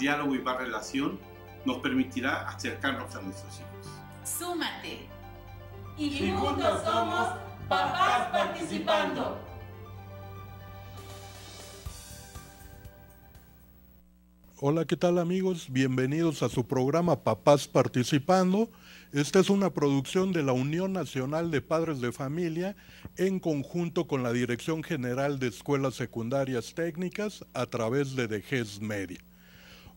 diálogo y más relación nos permitirá acercarnos a nuestros hijos. ¡Súmate! Y, juntos somos papás participando. Hola, ¿qué tal amigos? Bienvenidos a su programa Papás Participando. Esta es una producción de la Unión Nacional de Padres de Familia en conjunto con la Dirección General de Escuelas Secundarias Técnicas a través de DGES Media.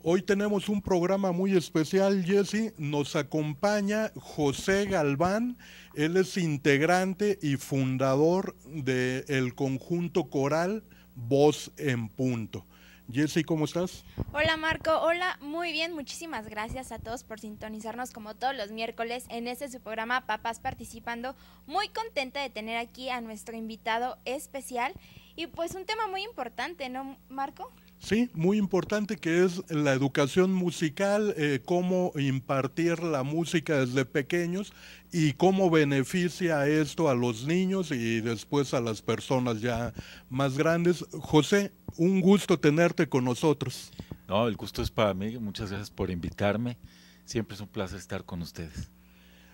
Hoy tenemos un programa muy especial, Jesse. Nos acompaña José Galván. Él es integrante y fundador del conjunto coral Voz en Punto. Jesse, ¿cómo estás? Hola Marco, hola, muy bien, muchísimas gracias a todos por sintonizarnos como todos los miércoles en este su programa Papás Participando. Muy contenta de tener aquí a nuestro invitado especial y pues un tema muy importante, ¿no Marco? Sí, muy importante que es la educación musical, eh, cómo impartir la música desde pequeños y cómo beneficia esto a los niños y después a las personas ya más grandes. José, un gusto tenerte con nosotros. No, el gusto es para mí. Muchas gracias por invitarme. Siempre es un placer estar con ustedes.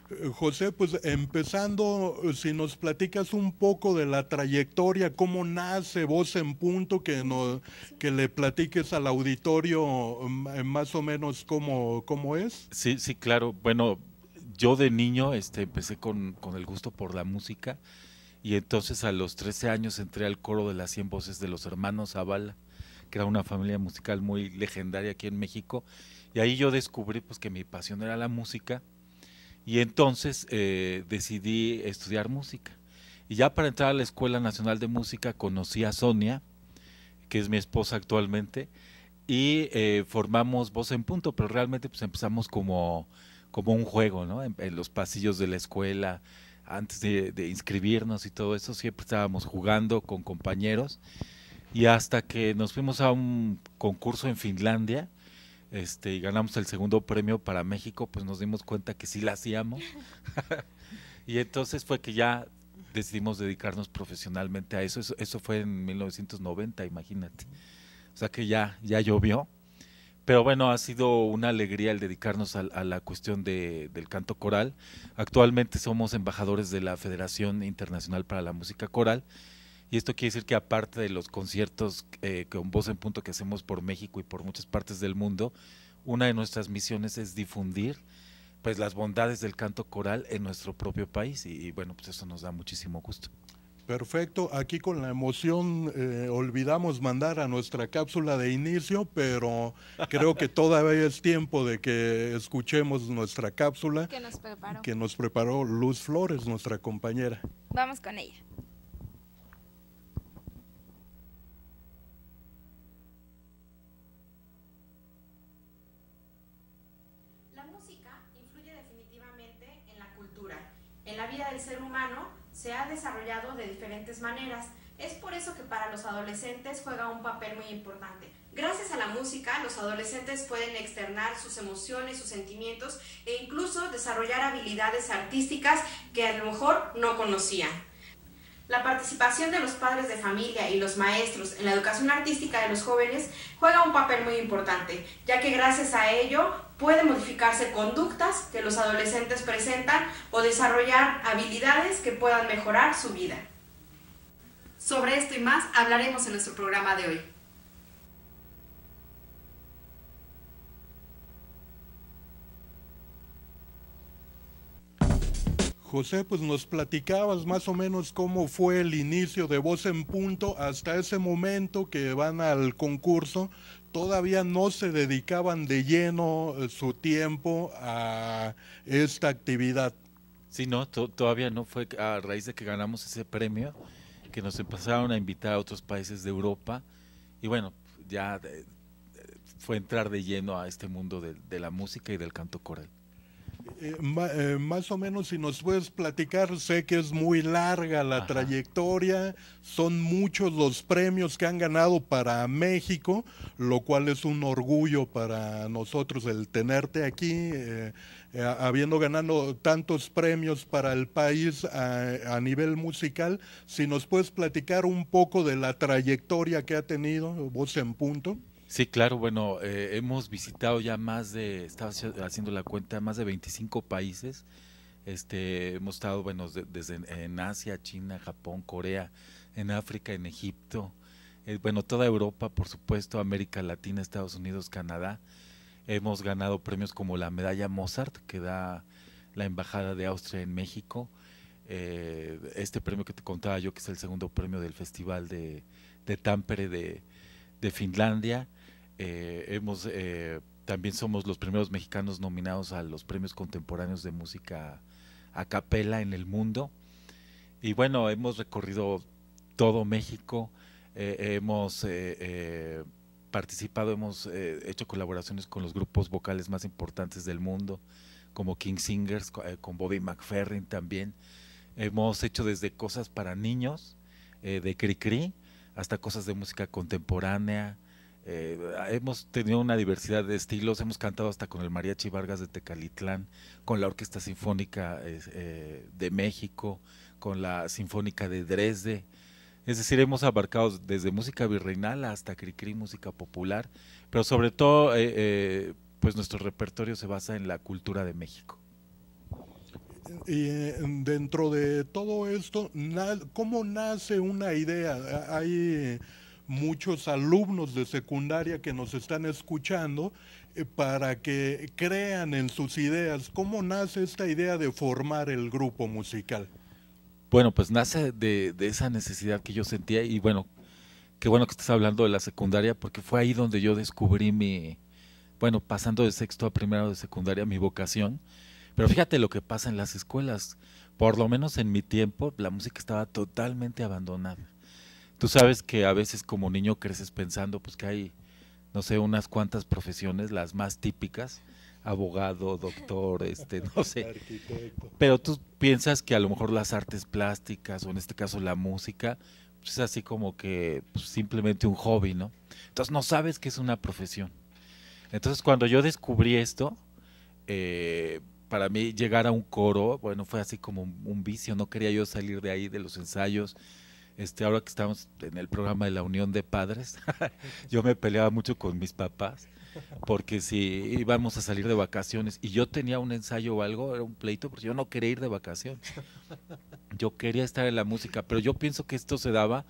Eh, José, pues empezando, eh, si nos platicas un poco de la trayectoria, cómo nace Voz en Punto, que, no, que le platiques al auditorio mm, eh, más o menos cómo, es. Sí, sí, claro. Bueno, yo de niño este, empecé con, el gusto por la música y entonces a los 13 años entré al coro de las 100 voces de los hermanos Zavala, que era una familia musical muy legendaria aquí en México. Y ahí yo descubrí pues que mi pasión era la música y entonces eh, decidí estudiar música. Y ya para entrar a la Escuela Nacional de Música conocí a Sonia, que es mi esposa actualmente, y eh, formamos Voz en Punto, pero realmente pues empezamos como, como un juego, En, los pasillos de la escuela, antes de, inscribirnos y todo eso, siempre estábamos jugando con compañeros. Y hasta que nos fuimos a un concurso en Finlandia, este, y ganamos el segundo premio para México, pues nos dimos cuenta que sí la hacíamos. y entonces fue que ya decidimos dedicarnos profesionalmente a eso. eso. fue en 1990, imagínate. O sea que ya, ya llovió. Pero bueno, ha sido una alegría el dedicarnos a, la cuestión del canto coral. Actualmente somos embajadores de la Federación Internacional para la Música Coral y esto quiere decir que aparte de los conciertos eh, con voz en punto que hacemos por México y por muchas partes del mundo, una de nuestras misiones es difundir pues las bondades del canto coral en nuestro propio país y, bueno, pues eso nos da muchísimo gusto. Perfecto, aquí con la emoción eh, olvidamos mandar a nuestra cápsula de inicio, pero creo que todavía es tiempo de que escuchemos nuestra cápsula que nos preparó, que nos preparó Luz Flores, nuestra compañera. Vamos con ella. ser humano se ha desarrollado de diferentes maneras. Es por eso que para los adolescentes juega un papel muy importante. Gracias a la música, los adolescentes pueden externar sus emociones, sus sentimientos e incluso desarrollar habilidades artísticas que a lo mejor no conocían. La participación de los padres de familia y los maestros en la educación artística de los jóvenes juega un papel muy importante, ya que gracias a ello puede modificarse conductas que los adolescentes presentan o desarrollar habilidades que puedan mejorar su vida. Sobre esto y más hablaremos en nuestro programa de hoy. José, pues nos platicabas más o menos cómo fue el inicio de Voz en Punto hasta ese momento que van al concurso. Todavía no se dedicaban de lleno eh, su tiempo a esta actividad. Sí, no, todavía no fue a raíz de que ganamos ese premio que nos empezaron a invitar a otros países de Europa y bueno, ya fue entrar de lleno a este mundo de la música y del canto coral. Eh, eh, más o menos si nos puedes platicar, sé que es muy larga la trayectoria, son muchos los premios que han ganado para México, lo cual es un orgullo para nosotros el tenerte aquí, eh, habiendo ganado tantos premios para el país a, nivel musical. Si nos puedes platicar un poco de la trayectoria que ha tenido Voz en Punto. Sí, claro, bueno, eh, hemos visitado ya más de, estaba haciendo la cuenta, más de 25 países. Este, hemos estado, bueno, desde en Asia, China, Japón, Corea, en África, en Egipto, eh, bueno, toda Europa, por supuesto, América Latina, Estados Unidos, Canadá. Hemos ganado premios como la medalla Mozart que da la Embajada de Austria en México. Eh, este premio que te contaba yo, que es el segundo premio del Festival de, de Tampere de, de Finlandia. Eh, hemos, eh, también somos los primeros mexicanos nominados a los premios contemporáneos de música a capela en el mundo. Y bueno, hemos recorrido todo México, eh, hemos participado, hemos hecho colaboraciones con los grupos vocales más importantes del mundo, como King Singers, con Bobby McFerrin también. Hemos hecho desde cosas para niños, de Cricri, hasta cosas de música contemporánea, eh, hemos tenido una diversidad de estilos, hemos cantado hasta con el Mariachi Vargas de Tecalitlán, con la Orquesta Sinfónica eh, de México, con la Sinfónica de Dresde. Es decir, hemos abarcado desde música virreinal hasta cricri, música popular, pero sobre todo, eh, pues nuestro repertorio se basa en la cultura de México. Y dentro de todo esto, ¿cómo nace una idea? Hay muchos alumnos de secundaria que nos están escuchando eh, para que crean en sus ideas. ¿Cómo nace esta idea de formar el grupo musical? Bueno, pues nace de, de esa necesidad que yo sentía y bueno, qué bueno que estás hablando de la secundaria porque fue ahí donde yo descubrí mi, bueno, pasando de sexto a primero de secundaria, mi vocación. Pero fíjate lo que pasa en las escuelas. Por lo menos en mi tiempo, la música estaba totalmente abandonada. Tú sabes que a veces como niño creces pensando pues que hay, no sé, unas cuantas profesiones, las más típicas, abogado, doctor, este, no sé. Pero tú piensas que a lo mejor las artes plásticas o en este caso la música, pues, es así como que pues, simplemente un hobby, ¿no? Entonces no sabes que es una profesión. Entonces cuando yo descubrí esto, eh, para mí llegar a un coro, bueno, fue así como un, vicio, no quería yo salir de ahí, de los ensayos, este, ahora que estamos en el programa de la unión de padres, yo me peleaba mucho con mis papás, porque si íbamos a salir de vacaciones y yo tenía un ensayo o algo, era un pleito, porque yo no quería ir de vacaciones. Yo quería estar en la música, pero yo pienso que esto se daba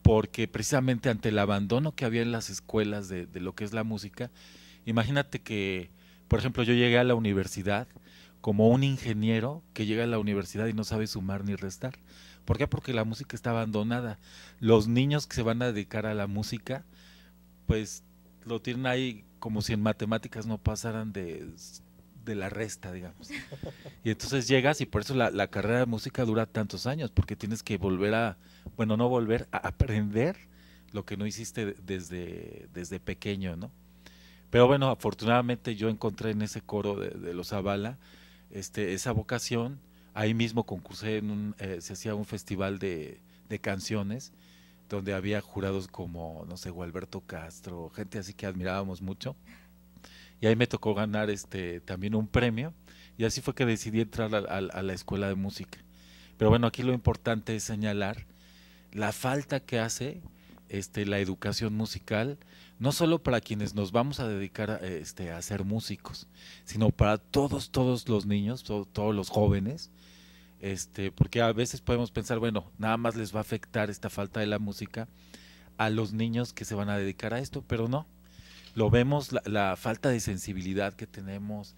porque precisamente ante el abandono que había en las escuelas de, de lo que es la música, imagínate que, por ejemplo, yo llegué a la universidad como un ingeniero que llega a la universidad y no sabe sumar ni restar. ¿Por qué? Porque la música está abandonada. Los niños que se van a dedicar a la música, pues lo tienen ahí como si en matemáticas no pasaran de, la resta, digamos. Y entonces llegas y por eso la, carrera de música dura tantos años, porque tienes que volver a, bueno, no volver a aprender lo que no hiciste desde, desde pequeño, ¿no? Pero bueno, afortunadamente yo encontré en ese coro de, los Zavala este, esa vocación Ahí mismo concursé, en un, eh, se hacía un festival de, canciones donde había jurados como, no sé, Gualberto Castro, gente así que admirábamos mucho. Y ahí me tocó ganar este también un premio. Y así fue que decidí entrar a, la escuela de música. Pero bueno, aquí lo importante es señalar la falta que hace este, la educación musical no solo para quienes nos vamos a dedicar a, este, a ser músicos, sino para todos, todos los niños, todos los jóvenes, este, porque a veces podemos pensar, bueno, nada más les va a afectar esta falta de la música a los niños que se van a dedicar a esto, pero no. Lo vemos, la, la falta de sensibilidad que tenemos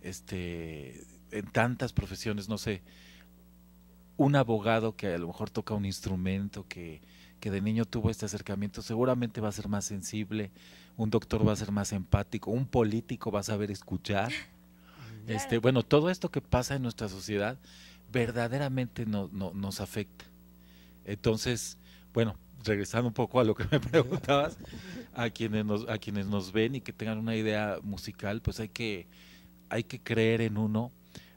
este, en tantas profesiones, no sé, un abogado que a lo mejor toca un instrumento, que que de niño tuvo este acercamiento, seguramente va a ser más sensible, un doctor va a ser más empático, un político va a saber escuchar. Este, bueno, todo esto que pasa en nuestra sociedad verdaderamente no, nos afecta. Entonces, bueno, regresando un poco a lo que me preguntabas, a quienes nos, a quienes nos ven y que tengan una idea musical, pues hay que, hay que creer en uno,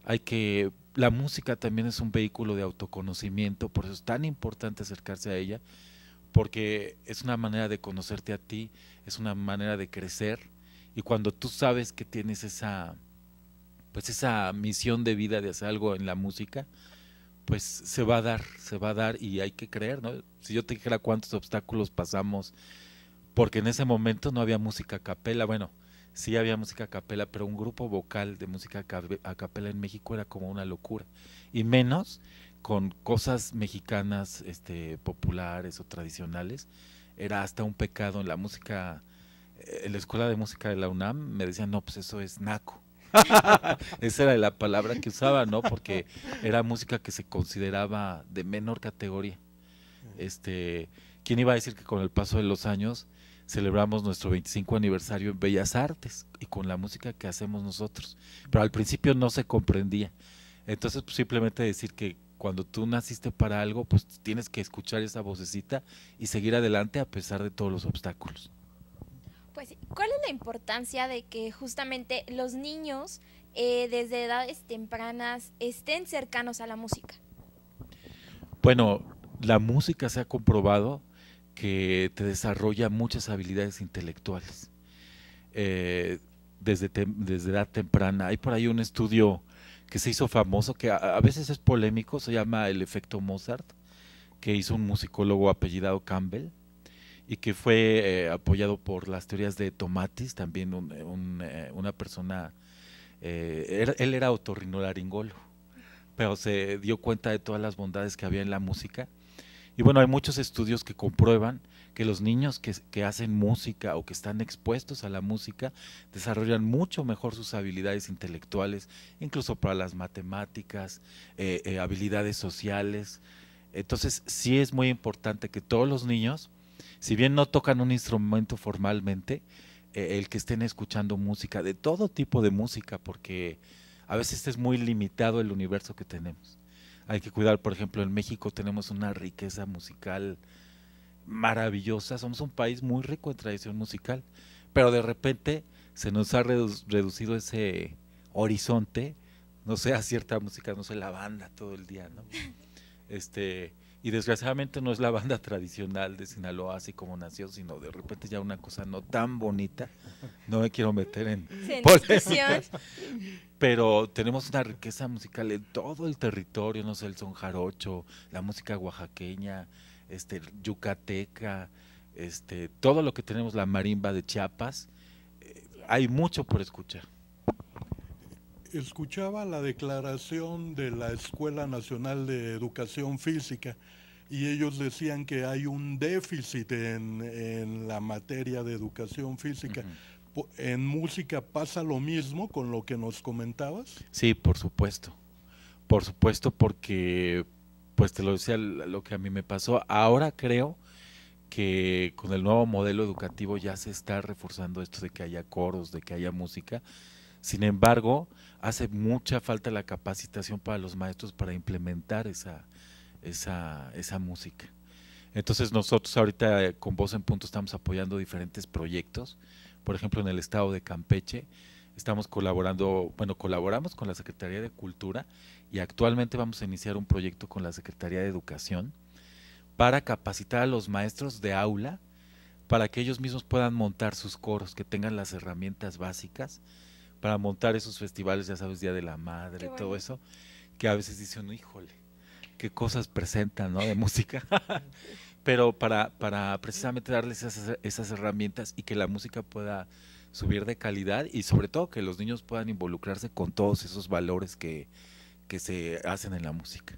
hay que la música también es un vehículo de autoconocimiento, por eso es tan importante acercarse a ella porque es una manera de conocerte a ti, es una manera de crecer y cuando tú sabes que tienes esa pues esa misión de vida de hacer algo en la música, pues se va a dar, se va a dar y hay que creer, ¿no? Si yo te dijera cuántos obstáculos pasamos, porque en ese momento no había música a capela, bueno, sí había música a capela, pero un grupo vocal de música a capela en México era como una locura, y menos con cosas mexicanas este, populares o tradicionales. Era hasta un pecado en la música, eh, en la escuela de música de la UNAM me decían, no, pues eso es naco. Esa era la palabra que usaba, ¿no? Porque era música que se consideraba de menor categoría. Este, ¿Quién iba a decir que con el paso de los años celebramos nuestro 25 aniversario en Bellas Artes y con la música que hacemos nosotros? Pero al principio no se comprendía. Entonces, pues, simplemente decir que cuando tú naciste para algo, pues tienes que escuchar esa vocecita y seguir adelante a pesar de todos los obstáculos. Pues, ¿cuál es la importancia de que justamente los niños eh, desde edades tempranas estén cercanos a la música? Bueno, la música se ha comprobado que te desarrolla muchas habilidades intelectuales. Eh, desde, desde edad temprana. Hay por ahí un estudio que se hizo famoso, que a, veces es polémico, se llama el efecto Mozart, que hizo un musicólogo apellidado Campbell y que fue eh, apoyado por las teorías de Tomatis, también eh, eh, una persona, él, era otorrinolaringolo, pero se dio cuenta de todas las bondades que había en la música y bueno, hay muchos estudios que comprueban que los niños que, hacen música o que están expuestos a la música desarrollan mucho mejor sus habilidades intelectuales, incluso para las matemáticas, eh, eh, habilidades sociales. Entonces sí es muy importante que todos los niños, si bien no tocan un instrumento formalmente, eh, el que estén escuchando música, de todo tipo de música, porque a veces es muy limitado el universo que tenemos hay que cuidar. Por ejemplo, en México tenemos una riqueza musical maravillosa. Somos un país muy rico en tradición musical, pero de repente se nos ha reducido ese horizonte, no sé, a cierta música, no sé, la banda todo el día, ¿no? Este, y desgraciadamente no es la banda tradicional de Sinaloa así como nació, sino de repente ya una cosa no tan bonita. No me quiero meter en Pero tenemos una riqueza musical en todo el territorio, no sé, el son jarocho, la música oaxaqueña, este, yucateca, este, todo lo que tenemos, la marimba de Chiapas. Eh, hay mucho por escuchar escuchaba la declaración de la Escuela Nacional de Educación Física y ellos decían que hay un déficit en, la materia de educación física. ¿En música pasa lo mismo con lo que nos comentabas? Sí, por supuesto. Por supuesto, porque, pues te lo decía lo que a mí me pasó. Ahora creo que con el nuevo modelo educativo ya se está reforzando esto de que haya coros, de que haya música sin embargo, hace mucha falta la capacitación para los maestros para implementar esa, esa, música. Entonces nosotros ahorita eh, con Voz en Punto estamos apoyando diferentes proyectos. Por ejemplo, en el estado de Campeche estamos colaborando, bueno, colaboramos con la Secretaría de Cultura y actualmente vamos a iniciar un proyecto con la Secretaría de Educación para capacitar a los maestros de aula para que ellos mismos puedan montar sus coros, que tengan las herramientas básicas para montar esos festivales, ya sabes, Día de la Madre, todo eso, que a veces dicen, híjole, qué cosas presentan, ¿no? De música. Pero para, para precisamente darles esas, esas herramientas y que la música pueda subir de calidad y sobre todo que los niños puedan involucrarse con todos esos valores que, que se hacen en la música.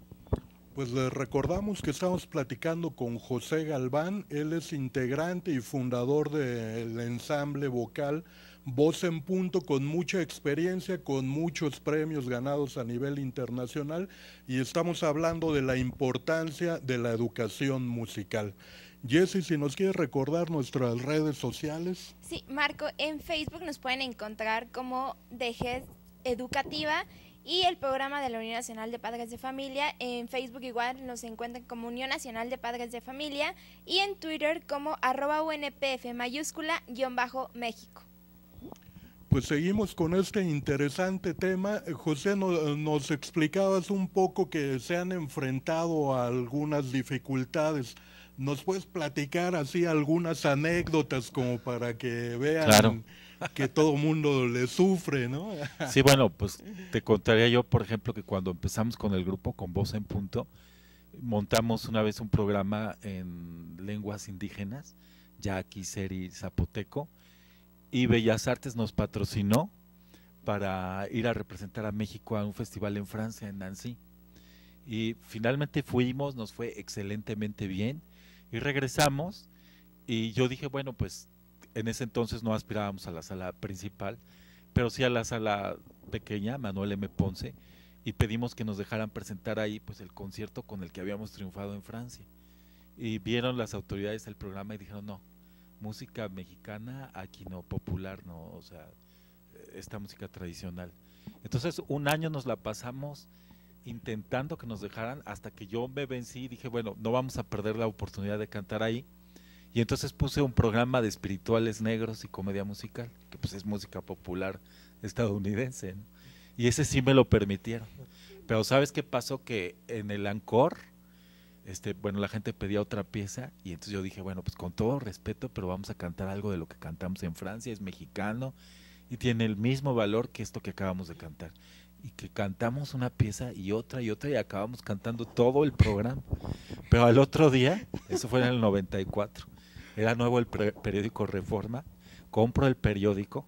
Pues les recordamos que estamos platicando con José Galván, él es integrante y fundador del ensamble vocal voz en punto con mucha experiencia, con muchos premios ganados a nivel internacional y estamos hablando de la importancia de la educación musical. Jesse, si nos quieres recordar nuestras redes sociales. Sí, Marco, en Facebook nos pueden encontrar como DG Educativa y el programa de la Unión Nacional de Padres de Familia. En Facebook igual nos encuentran como Unión Nacional de Padres de Familia y en Twitter como arroba UNPF mayúscula guión bajo México. Pues seguimos con este interesante tema. Eh, José, eh, nos explicabas un poco que se han enfrentado a algunas dificultades. ¿Nos puedes platicar así algunas anécdotas como para que vean que todo mundo le sufre, ¿no? Sí, bueno, pues te contaría yo, por ejemplo, que cuando empezamos con el grupo con Voz en Punto, montamos una vez un programa en lenguas indígenas, ya aquí seri zapoteco, y Bellas Artes nos patrocinó para ir a representar a México a un festival en Francia, en Nancy. Y finalmente fuimos, nos fue excelentemente bien y regresamos y yo dije, bueno, pues en ese entonces no aspirábamos a la sala principal, pero sí a la sala pequeña, Manuel M. Ponce, y pedimos que nos dejaran presentar ahí pues el concierto con el que habíamos triunfado en Francia. Y vieron las autoridades del programa y dijeron, no, música mexicana aquí no, popular, ¿no? O sea, esta música tradicional. Entonces, un año nos la pasamos intentando que nos dejaran hasta que yo me vencí y dije, bueno, no vamos a perder la oportunidad de cantar ahí. Y entonces puse un programa de espirituales negros y comedia musical, que pues es música popular estadounidense. Y ese sí me lo permitieron. Pero ¿sabes qué pasó? Que en el Ancor este, bueno, la gente pedía otra pieza y entonces yo dije, bueno, pues con todo respeto, pero vamos a cantar algo de lo que cantamos en Francia, es mexicano y tiene el mismo valor que esto que acabamos de cantar. Y que cantamos una pieza y otra y otra y acabamos cantando todo el programa. Pero al otro día, eso fue en el 94, era nuevo el periódico Reforma, compro el periódico,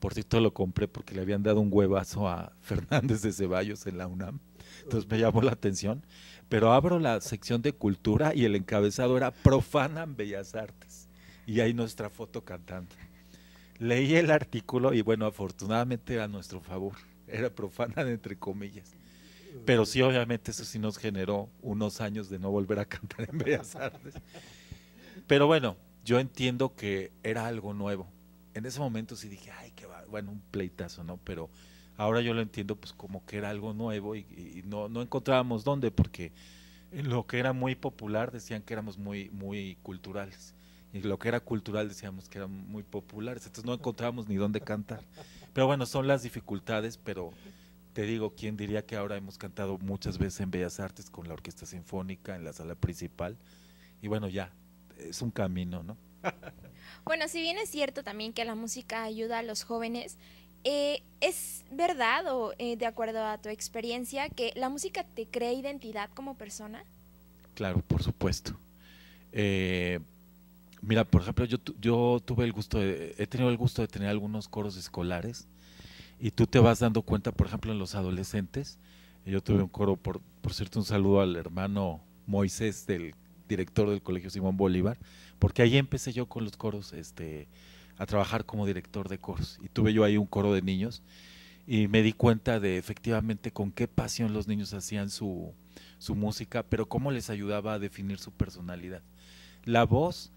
por cierto lo compré porque le habían dado un huevazo a Fernández de Ceballos en la UNAM. Entonces me llamó la atención. Pero abro la sección de cultura y el encabezado era Profanan Bellas Artes. Y ahí nuestra foto cantando. Leí el artículo y bueno, afortunadamente era a nuestro favor. Era profana entre comillas. Pero sí, obviamente eso sí nos generó unos años de no volver a cantar en Bellas Artes. Pero bueno, yo entiendo que era algo nuevo. En ese momento sí dije, ay, qué va, bueno, un pleitazo, ¿no? Pero ahora yo lo entiendo pues como que era algo nuevo y, no, encontrábamos dónde, porque lo que era muy popular decían que éramos muy, muy culturales. Y lo que era cultural decíamos que eran muy populares, entonces no encontrábamos ni dónde cantar. Pero bueno, son las dificultades, pero te digo, ¿quién diría que ahora hemos cantado muchas veces en Bellas Artes con la Orquesta Sinfónica, en la sala principal? Y bueno, ya, es un camino, ¿no? Bueno, si bien es cierto también que la música ayuda a los jóvenes, eh, ¿Es verdad o eh, de acuerdo a tu experiencia que la música te crea identidad como persona? Claro, por supuesto. Eh, mira, por ejemplo, yo, tuve el gusto, he tenido el gusto de tener algunos coros escolares y tú te vas dando cuenta, por ejemplo, en los adolescentes. Yo tuve un coro, por, cierto, un saludo al hermano Moisés, del director del Colegio Simón Bolívar, porque ahí empecé yo con los coros este, a trabajar como director de coros. Y tuve yo ahí un coro de niños y me di cuenta de efectivamente con qué pasión los niños hacían su, música, pero cómo les ayudaba a definir su personalidad. La voz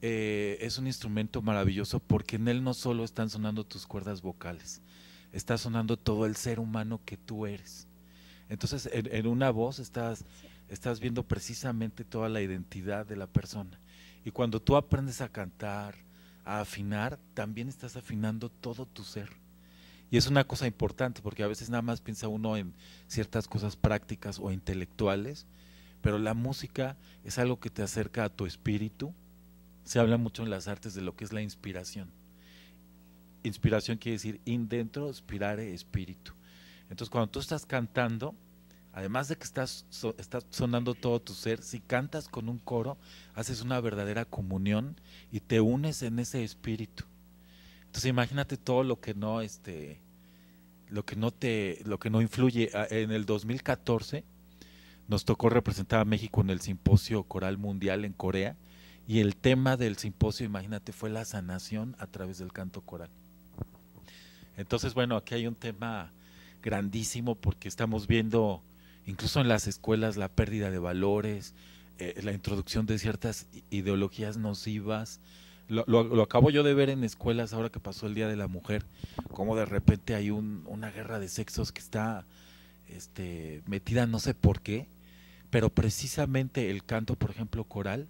eh, es un instrumento maravilloso porque en él no solo están sonando tus cuerdas vocales, está sonando todo el ser humano que tú eres. Entonces, en, una voz estás, estás viendo precisamente toda la identidad de la persona. Y cuando tú aprendes a cantar, a afinar, también estás afinando todo tu ser. Y es una cosa importante porque a veces nada más piensa uno en ciertas cosas prácticas o intelectuales, pero la música es algo que te acerca a tu espíritu. Se habla mucho en las artes de lo que es la inspiración. Inspiración quiere decir in dentro, inspirar espíritu. Entonces cuando tú estás cantando, además de que estás, sonando todo tu ser, si cantas con un coro, haces una verdadera comunión y te unes en ese espíritu. Entonces imagínate todo lo que no, este, lo que no te, lo que no influye. Ah, en el 2014 nos tocó representar a México en el simposio coral mundial en Corea y el tema del simposio, imagínate, fue la sanación a través del canto coral. Entonces, bueno, aquí hay un tema grandísimo porque estamos viendo incluso en las escuelas la pérdida de valores, eh, la introducción de ciertas ideologías nocivas. Lo, lo, acabo yo de ver en escuelas ahora que pasó el Día de la Mujer, como de repente hay un, una guerra de sexos que está este, metida no sé por qué, pero precisamente el canto, por ejemplo, coral,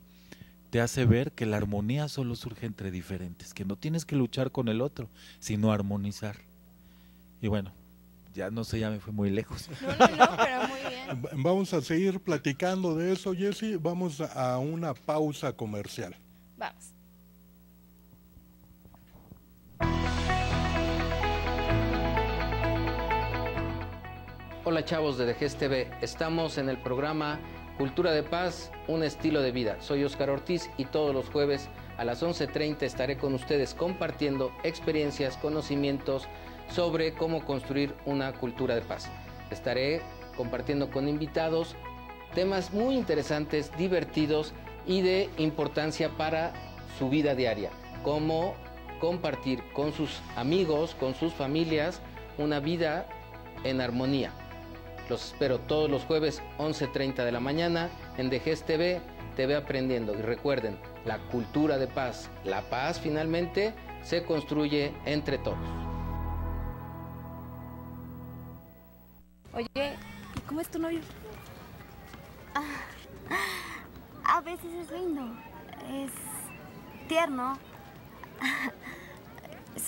te hace ver que la armonía solo surge entre diferentes, que no tienes que luchar con el otro, sino armonizar. Y bueno, ya no sé, ya me fui muy lejos. No, no, no, pero Vamos a seguir platicando de eso, Jesse. Vamos a una pausa comercial. Vamos. Hola chavos de DGSTV, TV, estamos en el programa Cultura de Paz, un estilo de vida. Soy Oscar Ortiz y todos los jueves a las 11.30 estaré con ustedes compartiendo experiencias, conocimientos sobre cómo construir una cultura de paz. Estaré compartiendo con invitados temas muy interesantes, divertidos y de importancia para su vida diaria, como compartir con sus amigos, con sus familias, una vida en armonía. Los espero todos los jueves 11.30 de la mañana en Dejes TV, TV Aprendiendo. Y recuerden, la cultura de paz, la paz finalmente se construye entre todos. Oye, ¿Cómo es tu novio? Ah, a veces es lindo, es tierno,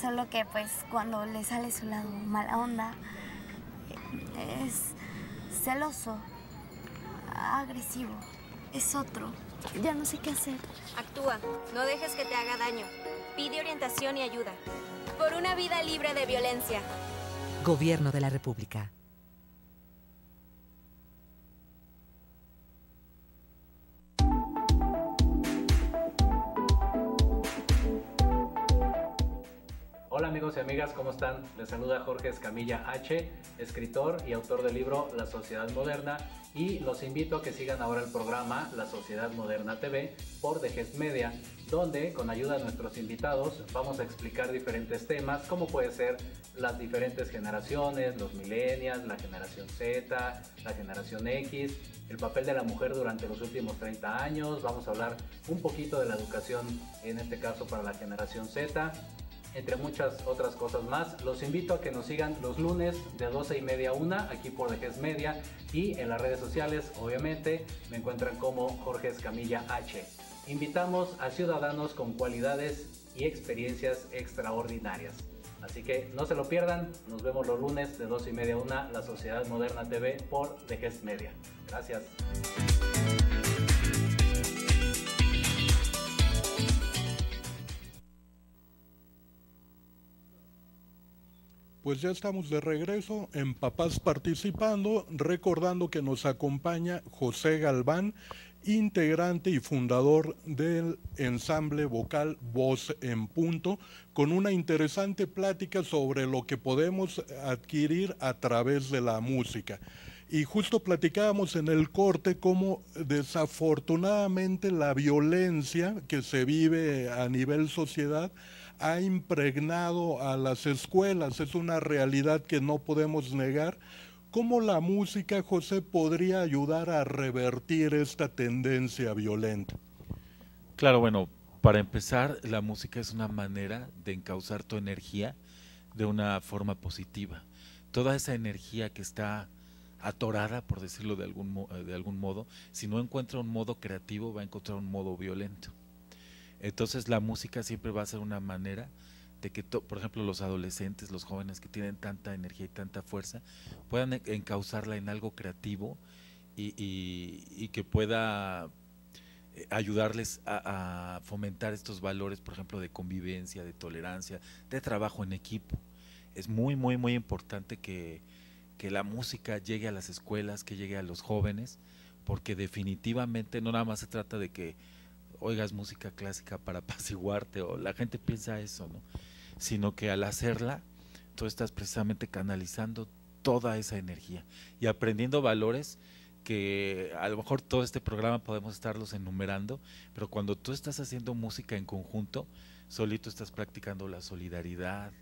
solo que pues cuando le sale su lado mala onda, es celoso, agresivo, es otro, ya no sé qué hacer. Actúa, no dejes que te haga daño, pide orientación y ayuda, por una vida libre de violencia. Gobierno de la República. amigos y amigas? ¿Cómo están? Les saluda Jorge Escamilla H, escritor y autor del libro La Sociedad Moderna y los invito a que sigan ahora el programa La Sociedad Moderna TV por Dejes Media, donde con ayuda de nuestros invitados vamos a explicar diferentes temas como puede ser las diferentes generaciones, los millennials, la generación Z, la generación X, el papel de la mujer durante los últimos 30 años, vamos a hablar un poquito de la educación en este caso para la generación Z, entre muchas otras cosas más. Los invito a que nos sigan los lunes de 12 y media a 1 aquí por Dejes Media y en las redes sociales, obviamente, me encuentran como Jorge Escamilla H. Invitamos a ciudadanos con cualidades y experiencias extraordinarias. Así que no se lo pierdan, nos vemos los lunes de 12 y media a 1, la Sociedad Moderna TV por Dejes Media. Gracias. Pues ya estamos de regreso en Papás Participando, recordando que nos acompaña José Galván, integrante y fundador del ensamble vocal Voz en Punto, con una interesante plática sobre lo que podemos adquirir a través de la música. Y justo platicábamos en el corte cómo desafortunadamente la violencia que se vive a nivel sociedad, ha impregnado a las escuelas, es una realidad que no podemos negar. ¿Cómo la música, José, podría ayudar a revertir esta tendencia violenta? Claro, bueno, para empezar, la música es una manera de encauzar tu energía de una forma positiva. Toda esa energía que está atorada, por decirlo de algún, de algún modo, si no encuentra un modo creativo, va a encontrar un modo violento. Entonces la música siempre va a ser una manera de que, por ejemplo, los adolescentes, los jóvenes que tienen tanta energía y tanta fuerza, puedan e, encauzarla en algo creativo y, que pueda eh, ayudarles a, fomentar estos valores, por ejemplo, de convivencia, de tolerancia, de trabajo en equipo. Es muy, muy, muy importante que, que la música llegue a las escuelas, que llegue a los jóvenes, porque definitivamente no nada más se trata de que oigas música clásica para apaciguarte o la gente piensa eso, ¿no? Sino que al hacerla, tú estás precisamente canalizando toda esa energía y aprendiendo valores que a lo mejor todo este programa podemos estarlos enumerando, pero cuando tú estás haciendo música en conjunto, solito estás practicando la solidaridad,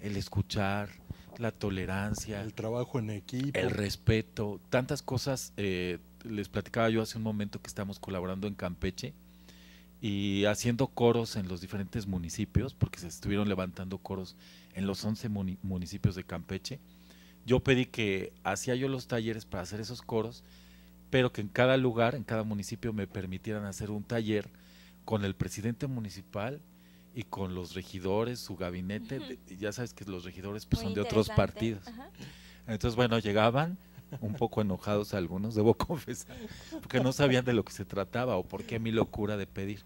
el escuchar, la tolerancia, el trabajo en equipo, el respeto, tantas cosas. Eh, les platicaba yo hace un momento que estamos colaborando en Campeche y haciendo coros en los diferentes municipios, porque se estuvieron levantando coros en los 11 municipios de Campeche. Yo pedí que hacía yo los talleres para hacer esos coros, pero que en cada lugar, en cada municipio me permitieran hacer un taller con el presidente municipal y con los regidores, su gabinete, ya sabes que los regidores pues, son de otros partidos. Entonces, bueno, llegaban, un poco enojados algunos, debo confesar, porque no sabían de lo que se trataba o por qué mi locura de pedir.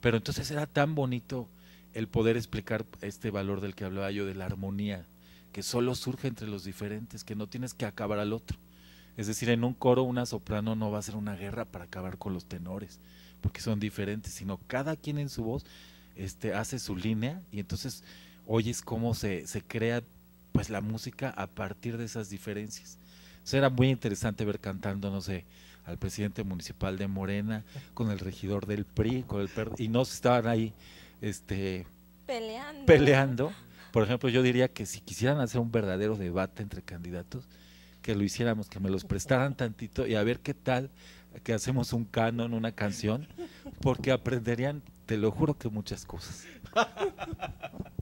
Pero entonces era tan bonito el poder explicar este valor del que hablaba yo, de la armonía, que solo surge entre los diferentes, que no tienes que acabar al otro. Es decir, en un coro una soprano no va a ser una guerra para acabar con los tenores, porque son diferentes, sino cada quien en su voz este, hace su línea y entonces oyes cómo se, se crea pues la música a partir de esas diferencias. será era muy interesante ver cantando, no sé, al presidente municipal de Morena, con el regidor del PRI, con el y no estaban ahí este, peleando. peleando. Por ejemplo, yo diría que si quisieran hacer un verdadero debate entre candidatos, que lo hiciéramos, que me los prestaran tantito y a ver qué tal que hacemos un canon, una canción, porque aprenderían, te lo juro que muchas cosas.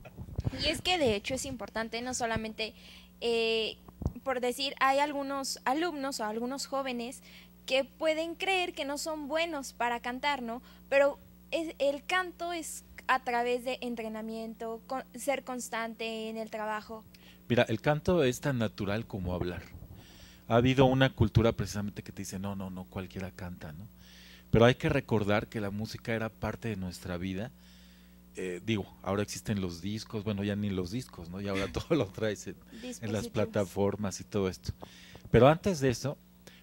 Y es que de hecho es importante no solamente, eh, por decir, hay algunos alumnos o algunos jóvenes que pueden creer que no son buenos para cantar, ¿no? Pero el canto es a través de entrenamiento, ser constante en el trabajo. Mira, el canto es tan natural como hablar. Ha habido una cultura precisamente que te dice, no, no, no, cualquiera canta, ¿no? Pero hay que recordar que la música era parte de nuestra vida eh, digo, ahora existen los discos, bueno, ya ni los discos, ¿no? Y ahora todo lo traes en, las plataformas y todo esto. Pero antes de eso,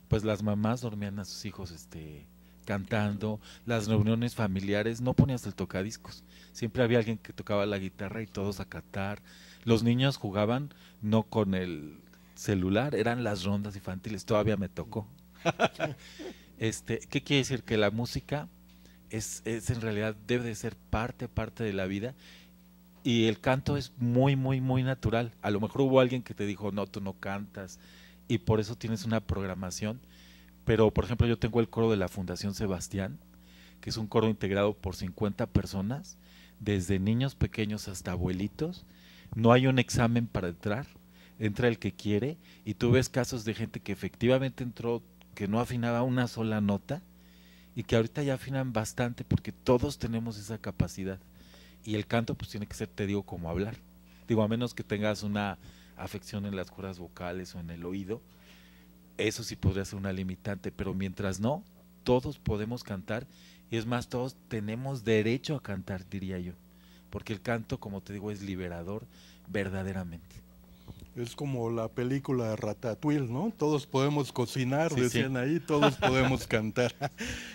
pues las mamás dormían a sus hijos este, cantando, las reuniones familiares, no ponías el tocadiscos. Siempre había alguien que tocaba la guitarra y todos a cantar. Los niños jugaban no con el celular, eran las rondas infantiles, todavía me tocó. este, ¿Qué quiere decir? Que la música es, en realidad debe de ser parte, parte de la vida. Y el canto es muy, muy, muy natural. A lo mejor hubo alguien que te dijo, no, tú no cantas. Y por eso tienes una programación. Pero, por ejemplo, yo tengo el coro de la Fundación Sebastián, que es un coro integrado por 50 personas, desde niños pequeños hasta abuelitos. No hay un examen para entrar, entra el que quiere. Y tú ves casos de gente que efectivamente entró, que no afinaba una sola nota y que ahorita ya afinan bastante porque todos tenemos esa capacidad. Y el canto pues tiene que ser, te digo, como hablar. Digo, a menos que tengas una afección en las cuerdas vocales o en el oído, eso sí podría ser una limitante, pero mientras no, todos podemos cantar y es más, todos tenemos derecho a cantar, diría yo, porque el canto, como te digo, es liberador verdaderamente. Es como la película Ratatouille, ¿no? Todos podemos cocinar, decían ahí, todos podemos cantar.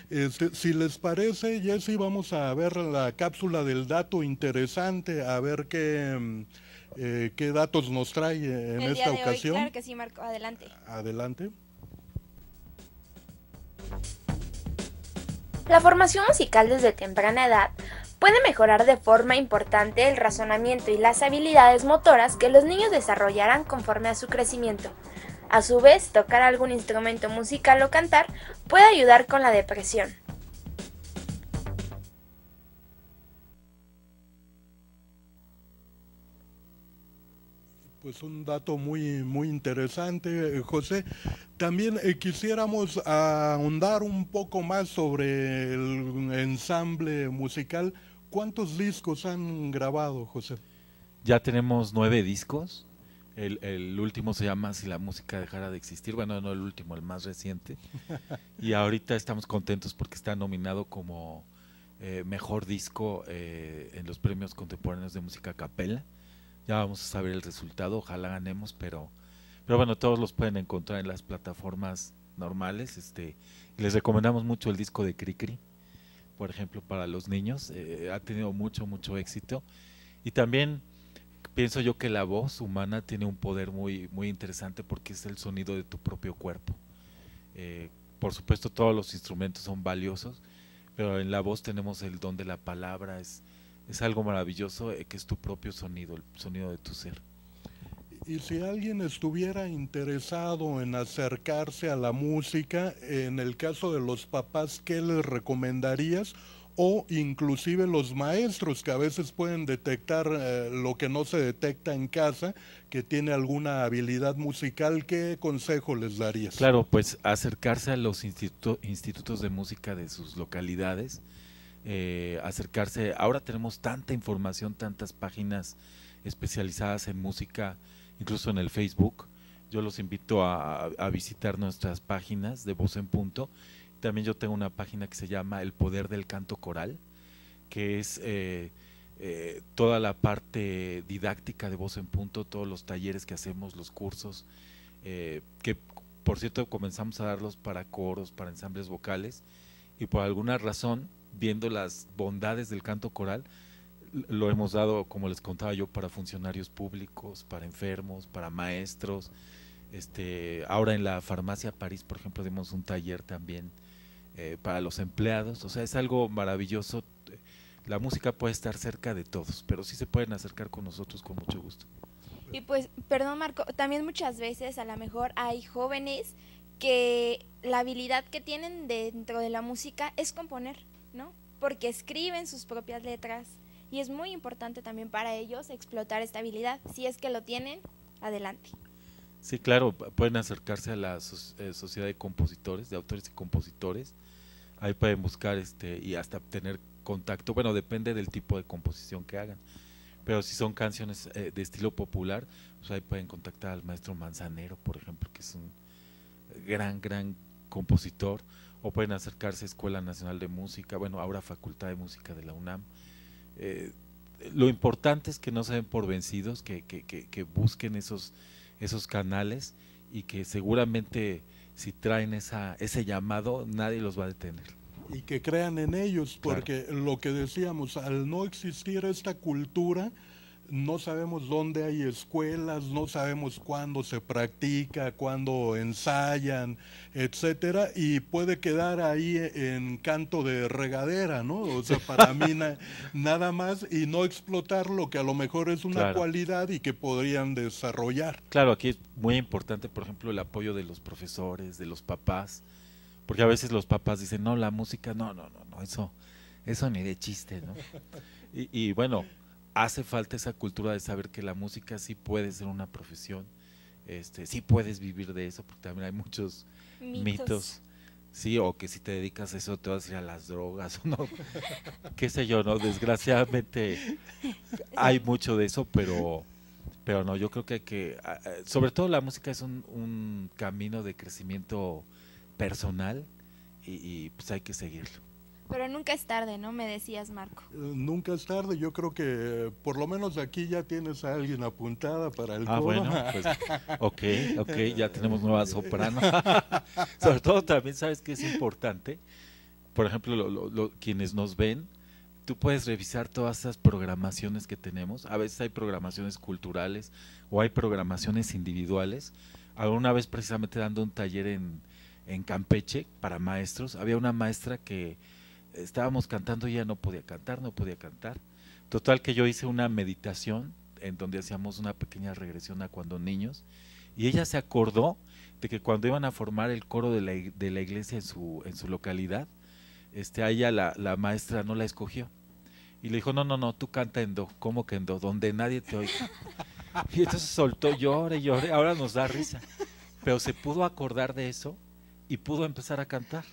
Este, si les parece, Jesse, vamos a ver la cápsula del dato interesante, a ver qué, mm, eh, qué datos nos trae eh, en esta ocasión. claro que sí, Marco, adelante. Adelante. La formación musical desde temprana edad puede mejorar de forma importante el razonamiento y las habilidades motoras que los niños desarrollarán conforme a su crecimiento. A su vez, tocar algún instrumento musical o cantar puede ayudar con la depresión. Pues un dato muy, interesante, José. También eh, quisiéramos ahondar un poco más sobre el ensamble musical ¿Cuántos discos han grabado, José? Ya tenemos nueve discos. El, último se llama Si la música dejara de existir. Bueno, no el último, el más reciente. y ahorita estamos contentos porque está nominado como eh, mejor disco eh, en los premios contemporáneos de música capela. Ya vamos a saber el resultado, ojalá ganemos, pero, pero bueno, todos los pueden encontrar en las plataformas normales. Este, les recomendamos mucho el disco de Cricri por ejemplo, para los niños, eh, ha tenido mucho, mucho éxito. Y también pienso yo que la voz humana tiene un poder muy, muy interesante porque es el sonido de tu propio cuerpo. Eh, por supuesto, todos los instrumentos son valiosos, pero en la voz tenemos el don de la palabra, es, es algo maravilloso eh, que es tu propio sonido, el sonido de tu ser. Y si alguien estuviera interesado en acercarse a la música, en el caso de los papás, ¿qué les recomendarías? O inclusive los maestros que a veces pueden detectar eh, lo que no se detecta en casa, que tiene alguna habilidad musical, ¿qué consejo les darías? Claro, pues acercarse a los institutos de música de sus localidades, eh, acercarse, ahora tenemos tanta información, tantas páginas especializadas en música, incluso en el Facebook. Yo los invito a, visitar nuestras páginas de Voz en Punto. También yo tengo una página que se llama El Poder del Canto Coral, que es eh, eh, toda la parte didáctica de Voz en Punto, todos los talleres que hacemos, los cursos, eh, que por cierto comenzamos a darlos para coros, para ensambles vocales, y por alguna razón, viendo las bondades del canto coral, lo hemos dado, como les contaba yo, para funcionarios públicos, para enfermos, para maestros. Este, ahora en la farmacia París, por ejemplo, dimos un taller también eh, para los empleados. O sea, es algo maravilloso. La música puede estar cerca de todos, pero sí se pueden acercar con nosotros con mucho gusto. Y pues, perdón Marco, también muchas veces a lo mejor hay jóvenes que la habilidad que tienen dentro de la música es componer, ¿no? Porque escriben sus propias letras y es muy importante también para ellos explotar esta habilidad. Si es que lo tienen, adelante. Sí, claro, pueden acercarse a la eh, sociedad de compositores, de autores y compositores. Ahí pueden buscar este y hasta tener contacto. Bueno, depende del tipo de composición que hagan. Pero si son canciones eh, de estilo popular, pues ahí pueden contactar al maestro Manzanero, por ejemplo, que es un gran, gran compositor. O pueden acercarse a Escuela Nacional de Música, bueno, ahora Facultad de Música de la UNAM eh, lo importante es que no se den por vencidos, que, que, que, busquen esos, esos canales y que seguramente si traen esa, ese llamado nadie los va a detener. Y que crean en ellos, porque lo que decíamos, al no existir esta cultura, no sabemos dónde hay escuelas, no sabemos cuándo se practica, cuándo ensayan, etcétera, y puede quedar ahí en canto de regadera, ¿no? O sea, para mí nada más y no explotar lo que a lo mejor es una cualidad y que podrían desarrollar. Claro, aquí es muy importante, por ejemplo, el apoyo de los profesores, de los papás, porque a veces los papás dicen, no, la música, no, no, no, no, eso, eso ni de chiste, ¿no? y bueno, hace falta esa cultura de saber que la música sí puede ser una profesión, este, sí puedes vivir de eso, porque también hay muchos mitos. sí, o que si te dedicas a eso te vas a ir a las drogas, ¿no? qué sé yo, ¿no? Desgraciadamente hay mucho de eso, pero, pero no, yo creo que que, sobre todo la música es un, camino de crecimiento personal y, y pues hay que seguirlo. Pero nunca es tarde, ¿no? Me decías, Marco. Eh, nunca es tarde. Yo creo que eh, por lo menos aquí ya tienes a alguien apuntada para el Ah, bueno, pues. Ok, ok, ya tenemos nueva soprano. Sobre todo también sabes que es importante. Por ejemplo, quienes nos ven, tú puedes revisar todas esas programaciones que tenemos. A veces hay programaciones culturales o hay programaciones individuales. Una vez precisamente dando un taller en, en Campeche para maestros, había una maestra que estábamos cantando, y ella no podía cantar, no podía cantar. Total que yo hice una meditación en donde hacíamos una pequeña regresión a cuando niños y ella se acordó de que cuando iban a formar el coro de la, iglesia en su, en su localidad, este, a ella la, la, maestra no la escogió. Y le dijo, no, no, no, tú canta en do. ¿Cómo que en do? Donde nadie te oiga. Y entonces soltó, llore, llore, ahora nos da risa. Pero se pudo acordar de eso y pudo empezar a cantar.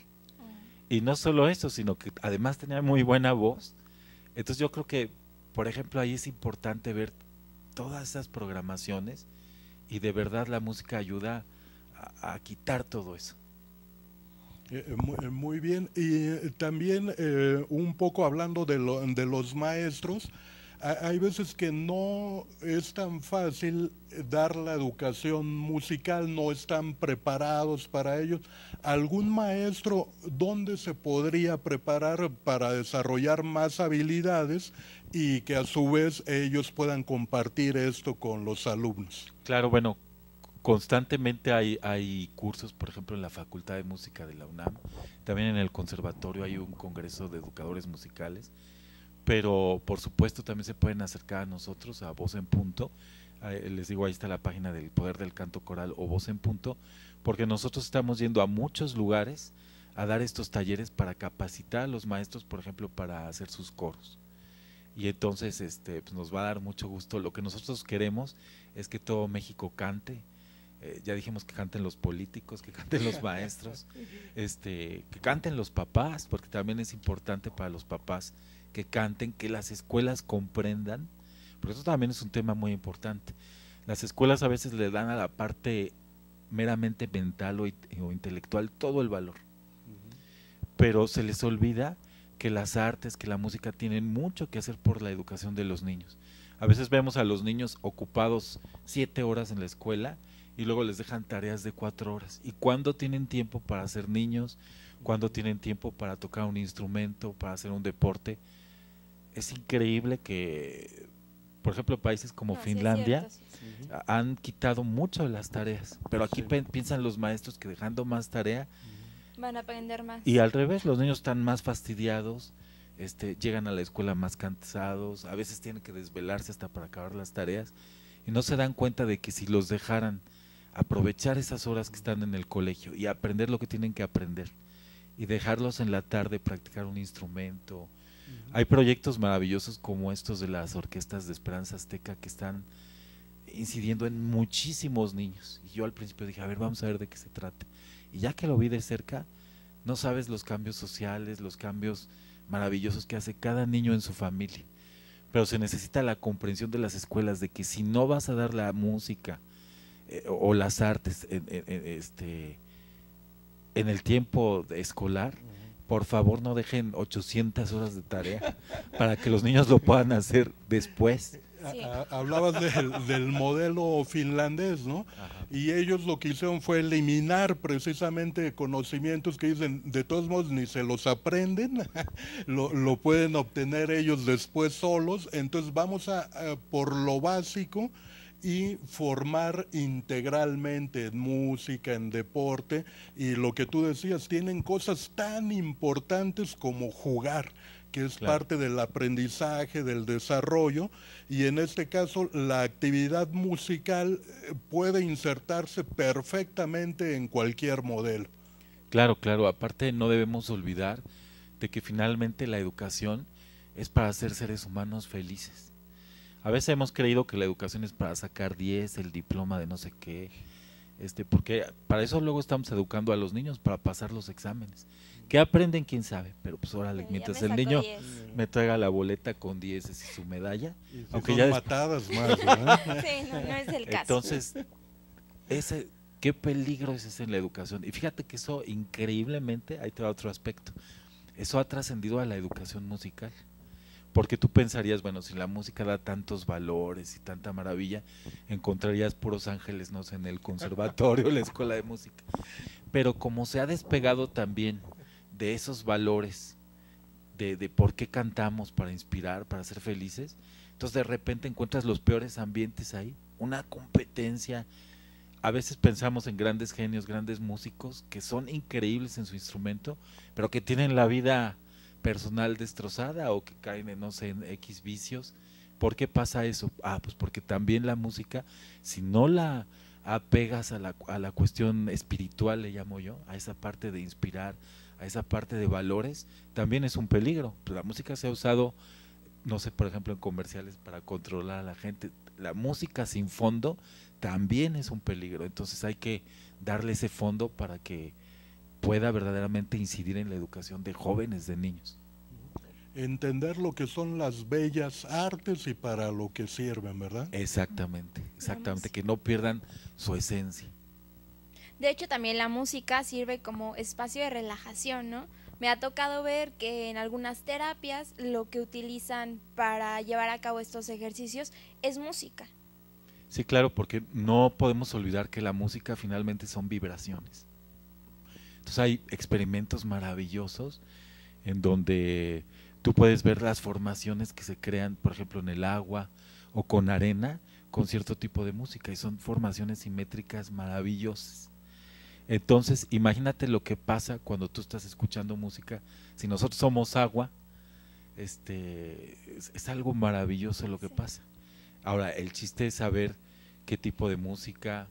Y no solo eso, sino que además tenía muy buena voz. Entonces yo creo que, por ejemplo, ahí es importante ver todas esas programaciones y de verdad la música ayuda a, quitar todo eso. Eh, eh, eh, muy, bien, y también un poco hablando de, de los maestros, hay veces que no es tan fácil eh, dar la educación musical, no están preparados para ellos. ¿Algún maestro dónde se podría preparar para desarrollar más habilidades y que a su vez ellos puedan compartir esto con los alumnos? Claro, bueno, constantemente hay, hay cursos, por ejemplo, en la Facultad de Música de la UNAM, también en el Conservatorio hay un congreso de educadores musicales pero por supuesto también se pueden acercar a nosotros, a Voz en Punto. Les digo, ahí está la página del Poder del Canto Coral o Voz en Punto, porque nosotros estamos yendo a muchos lugares a dar estos talleres para capacitar a los maestros, por ejemplo, para hacer sus coros. Y entonces este, pues, nos va a dar mucho gusto. Lo que nosotros queremos es que todo México cante. Eh, ya dijimos que canten los políticos, que canten los maestros, este, que canten los papás, porque también es importante para los papás que canten, que las escuelas comprendan, porque eso también es un tema muy importante. Las escuelas a veces le dan a la parte meramente mental o, intelectual todo el valor, pero se les olvida que las artes, que la música tienen mucho que hacer por la educación de los niños. A veces vemos a los niños ocupados siete horas en la escuela y luego les dejan tareas de cuatro horas. ¿Y cuándo tienen tiempo para ser niños? ¿Cuándo tienen tiempo para tocar un instrumento, para hacer un deporte? es increíble que, por ejemplo, países como ah, Finlandia han quitado mucho de las tareas, pero aquí piensan los maestros que dejando más tarea van a aprender más. Y al revés, los niños están más fastidiados, este, llegan a la escuela más cansados, a veces tienen que desvelarse hasta para acabar las tareas y no se dan cuenta de que si los dejaran aprovechar esas horas que están en el colegio y aprender lo que tienen que aprender y dejarlos en la tarde practicar un instrumento, hay proyectos maravillosos como estos de las orquestas de Esperanza Azteca que están incidiendo en muchísimos niños. Y yo al principio dije, a ver, vamos a ver de qué se trata. Y ya que lo vi de cerca, no sabes los cambios sociales, los cambios maravillosos que hace cada niño en su familia. Pero se necesita la comprensión de las escuelas de que si no vas a dar la música eh, o las artes este, en el tiempo escolar, por favor no dejen 800 horas de tarea para que los niños lo puedan hacer después. hablabas del, modelo finlandés, ¿no? Y ellos lo que hicieron fue eliminar precisamente conocimientos que dicen, de todos modos ni se los aprenden, lo, pueden obtener ellos después solos, entonces vamos a por lo básico y formar integralmente en música, en deporte y lo que tú decías, tienen cosas tan importantes como jugar que es parte del aprendizaje, del desarrollo, y en este caso la actividad musical eh, puede insertarse perfectamente en cualquier modelo. Claro, claro, aparte no debemos olvidar de que finalmente la educación es para hacer seres humanos felices. A veces hemos creído que la educación es para sacar 10, el diploma de no sé qué. Este, porque para eso luego estamos educando a los niños para pasar los exámenes. ¿Qué aprenden? ¿Quién sabe? Pero pues órale, mientras el niño me traiga la boleta con 10 y su medalla, aunque ya matadas más, sí, no, es el caso. Entonces, ese qué peligro es ese en la educación. Y fíjate que eso increíblemente, ahí te otro aspecto. Eso ha trascendido a la educación musical. Porque tú pensarías, bueno, si la música da tantos valores y tanta maravilla, encontrarías puros ángeles, no sé, en el conservatorio, la escuela de música. Pero como se ha despegado también de esos valores, de, de por qué cantamos, para inspirar, para ser felices, entonces de repente encuentras los peores ambientes ahí, una competencia. A veces pensamos en grandes genios, grandes músicos que son increíbles en su instrumento, pero que tienen la vida personal destrozada o que caen en, no sé, en X vicios. ¿Por qué pasa eso? Ah, pues porque también la música, si no la apegas a la, a la cuestión espiritual, le llamo yo, a esa parte de inspirar, a esa parte de valores, también es un peligro. La música se ha usado, no sé, por ejemplo, en comerciales para controlar a la gente. La música sin fondo también es un peligro. Entonces hay que darle ese fondo para que pueda verdaderamente incidir en la educación de jóvenes, de niños. Entender lo que son las bellas artes y para lo que sirven, ¿verdad? Exactamente, exactamente, que no pierdan su esencia. De hecho, también la música sirve como espacio de relajación, ¿no? Me ha tocado ver que en algunas terapias lo que utilizan para llevar a cabo estos ejercicios es música. Sí, claro, porque no podemos olvidar que la música finalmente son vibraciones. Entonces hay experimentos maravillosos en donde tú puedes ver las formaciones que se crean, por ejemplo, en el agua o con arena, con cierto tipo de música, y son formaciones simétricas maravillosas. Entonces, imagínate lo que pasa cuando tú estás escuchando música. Si nosotros somos agua, este, es, algo maravilloso lo que pasa. Ahora, el chiste es saber qué tipo de música,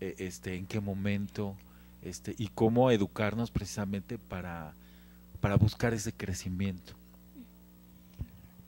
e, este, en qué momento, este, y cómo educarnos precisamente para, para buscar ese crecimiento.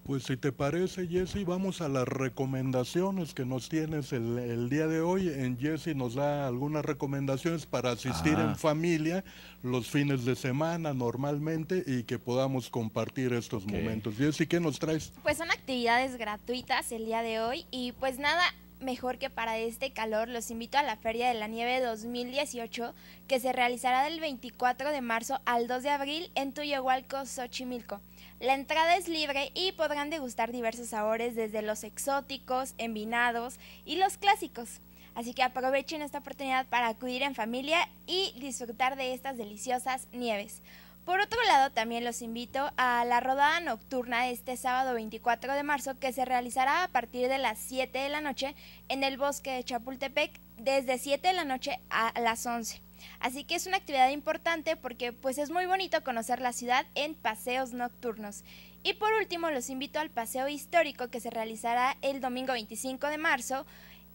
Pues si te parece, Jesse, vamos a las recomendaciones que nos tienes el, día de hoy. En Jesse nos da algunas recomendaciones para asistir en ah. familia los fines de semana normalmente y que podamos compartir estos momentos. Jesse, ¿qué nos traes? Pues son actividades gratuitas el día de hoy y pues nada, mejor que para este calor, los invito a la Feria de la Nieve 2018 que se realizará del 24 de marzo al 2 de abril en Tuyahualco, Xochimilco. La entrada es libre y podrán degustar diversos sabores desde los exóticos, envinados y los clásicos. Así que aprovechen esta oportunidad para acudir en familia y disfrutar de estas deliciosas nieves. Por otro lado, también los invito a la rodada nocturna este sábado 24 de marzo que se realizará a partir de las 7 de la noche en el bosque de Chapultepec desde 7 de la noche a las 11. Así que es una actividad importante porque pues es muy bonito conocer la ciudad en paseos nocturnos. Y por último los invito al paseo histórico que se realizará el domingo 25 de marzo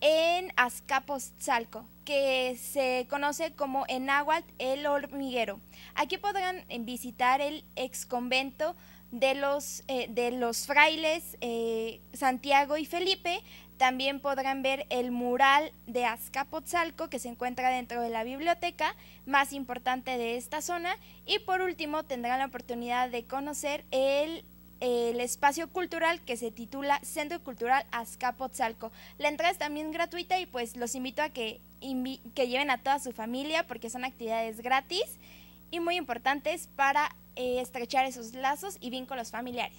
en Azcapotzalco, que se conoce como en el hormiguero. Aquí podrán eh, visitar el ex convento de los, eh, de los frailes eh, Santiago y Felipe. También podrán ver el mural de Azcapotzalco que se encuentra dentro de la biblioteca más importante de esta zona. Y por último tendrán la oportunidad de conocer el el espacio cultural que se titula Centro Cultural Azcapotzalco. La entrada es también gratuita y pues los invito a que, que lleven a toda su familia porque son actividades gratis y muy importantes para eh, estrechar esos lazos y vínculos familiares.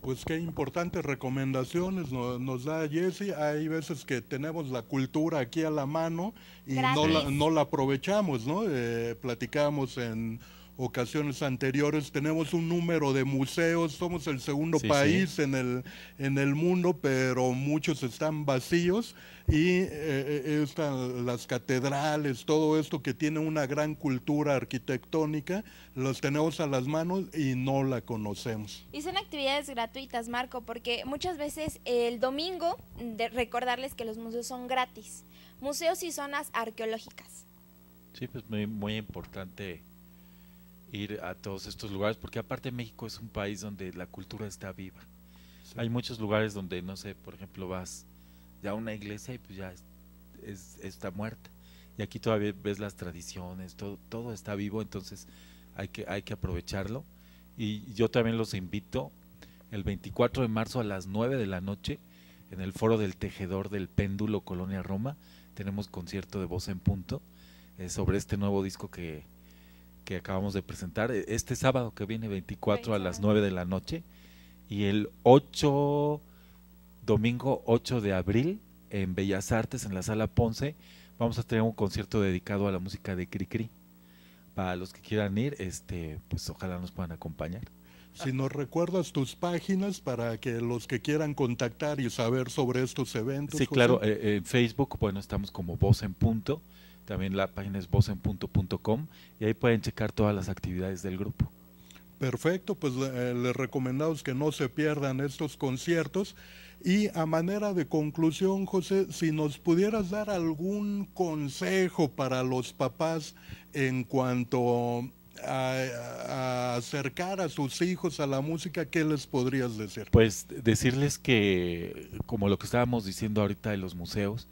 Pues qué importantes recomendaciones nos, da Jesse. Hay veces que tenemos la cultura aquí a la mano y no la, no la, aprovechamos, ¿no? Eh, platicamos en ocasiones anteriores. Tenemos un número de museos, somos el segundo país En, el, en el mundo, pero muchos están vacíos y eh, eh, están las catedrales, todo esto que tiene una gran cultura arquitectónica, los tenemos a las manos y no la conocemos. Y son actividades gratuitas, Marco, porque muchas veces el domingo, de recordarles que los museos son gratis, museos y zonas arqueológicas. Sí, pues muy, muy importante ir a todos estos lugares, porque aparte México es un país donde la cultura está viva. Hay muchos lugares donde, no sé, por ejemplo, vas ya a una iglesia y pues ya es, está muerta. Y aquí todavía ves las tradiciones, todo, todo está vivo, entonces hay que, hay que aprovecharlo. Y yo también los invito el 24 de marzo a las 9 de la noche en el foro del tejedor del péndulo Colonia Roma. Tenemos concierto de voz en punto sobre este nuevo disco que, que acabamos de presentar e, este sábado que viene 24 a las 9 de la noche y el 8, domingo 8 de abril en Bellas Artes, en la sala Ponce, vamos a tener un concierto dedicado a la música de Cricri. Para los que quieran ir, este, pues ojalá nos puedan acompañar. Si nos recuerdas tus páginas para que los que quieran contactar y saber sobre estos eventos. Sí, claro, eh, en Facebook, bueno, estamos como Voz en Punto también la página es vocenpunto.com y ahí pueden checar todas las actividades del grupo. Perfecto, pues eh, les recomendamos que no se pierdan estos conciertos. Y a manera de conclusión, José, si nos pudieras dar algún consejo para los papás en cuanto a, a, acercar a sus hijos a la música, ¿qué les podrías decir? Pues decirles que, como lo que estábamos diciendo ahorita de los museos,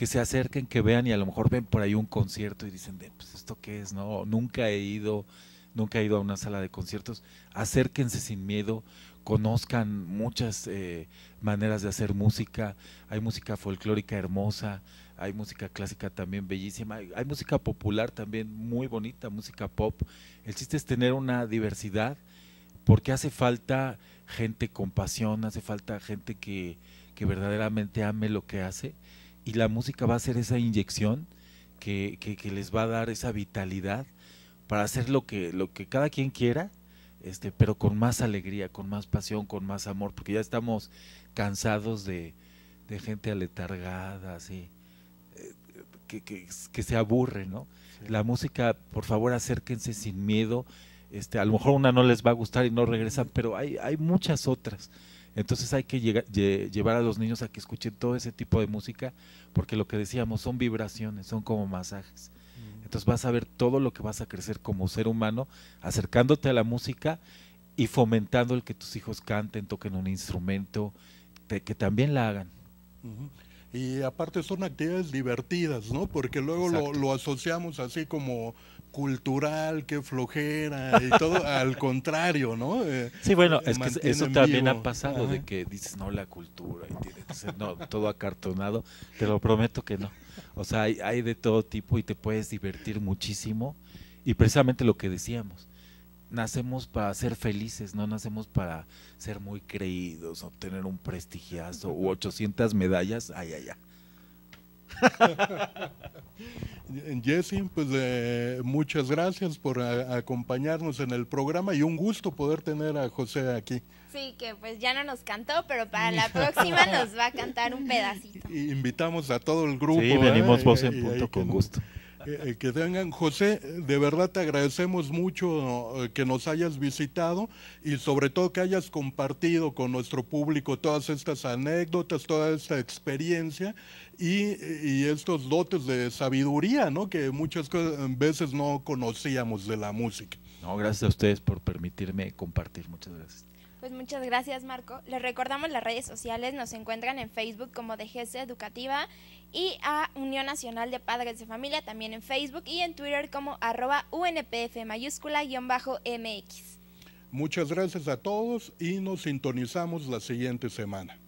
que se acerquen, que vean y a lo mejor ven por ahí un concierto y dicen, pues esto qué es, no, nunca he ido, nunca he ido a una sala de conciertos, acérquense sin miedo, conozcan muchas eh, maneras de hacer música, hay música folclórica hermosa, hay música clásica también bellísima, hay, música popular también muy bonita, música pop, el chiste es tener una diversidad porque hace falta gente con pasión, hace falta gente que, que verdaderamente ame lo que hace y la música va a ser esa inyección que, les va a dar esa vitalidad para hacer lo que, lo que cada quien quiera, este, pero con más alegría, con más pasión, con más amor, porque ya estamos cansados de, gente aletargada, eh, que, se aburre, ¿no? La música, por favor, acérquense sin miedo. Este, a lo mejor una no les va a gustar y no regresan, pero hay, hay muchas otras. Entonces hay que llevar a los niños a que escuchen todo ese tipo de música, porque lo que decíamos son vibraciones, son como masajes. Entonces vas a ver todo lo que vas a crecer como ser humano, acercándote a la música y fomentando el que tus hijos canten, toquen un instrumento, que también la hagan. Y aparte son actividades divertidas, ¿no? Porque luego lo, asociamos así como cultural, qué flojera y todo, al contrario, ¿no? Eh, sí, bueno, es que eso también ha pasado, de que dices, no, la cultura, y no, todo acartonado, te lo prometo que no. O sea, hay, de todo tipo y te puedes divertir muchísimo, y precisamente lo que decíamos, nacemos para ser felices, no nacemos para ser muy creídos, obtener un prestigiazo u 800 medallas, ay, ay, ay. Jessin, pues eh, muchas gracias por acompañarnos en el programa y un gusto poder tener a José aquí. Sí, que pues ya no nos cantó, pero para la próxima nos va a cantar un pedacito. invitamos a todo el grupo. Sí, venimos ¿eh? vos en punto con gusto. Eh, eh, que, tengan. José, de verdad te agradecemos mucho eh, que nos hayas visitado y sobre todo que hayas compartido con nuestro público todas estas anécdotas, toda esta experiencia y, estos dotes de sabiduría, ¿no? Que muchas veces no conocíamos de la música. No, gracias a ustedes por permitirme compartir. Muchas gracias. Pues muchas gracias, Marco. Les recordamos las redes sociales, nos encuentran en Facebook como DGS Educativa y a Unión Nacional de Padres de Familia también en Facebook y en Twitter como arroba UNPF mayúscula guión bajo MX. Muchas gracias a todos y nos sintonizamos la siguiente semana.